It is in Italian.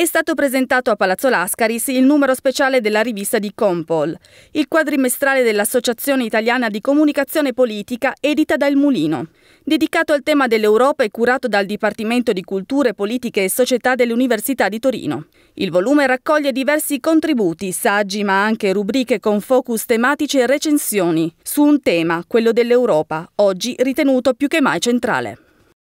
È stato presentato a Palazzo Lascaris il numero speciale della rivista di Compol, il quadrimestrale dell'Associazione Italiana di Comunicazione Politica edita dal Mulino, dedicato al tema dell'Europa e curato dal Dipartimento di Culture, Politiche e Società dell'Università di Torino. Il volume raccoglie diversi contributi, saggi ma anche rubriche con focus tematici e recensioni su un tema, quello dell'Europa, oggi ritenuto più che mai centrale.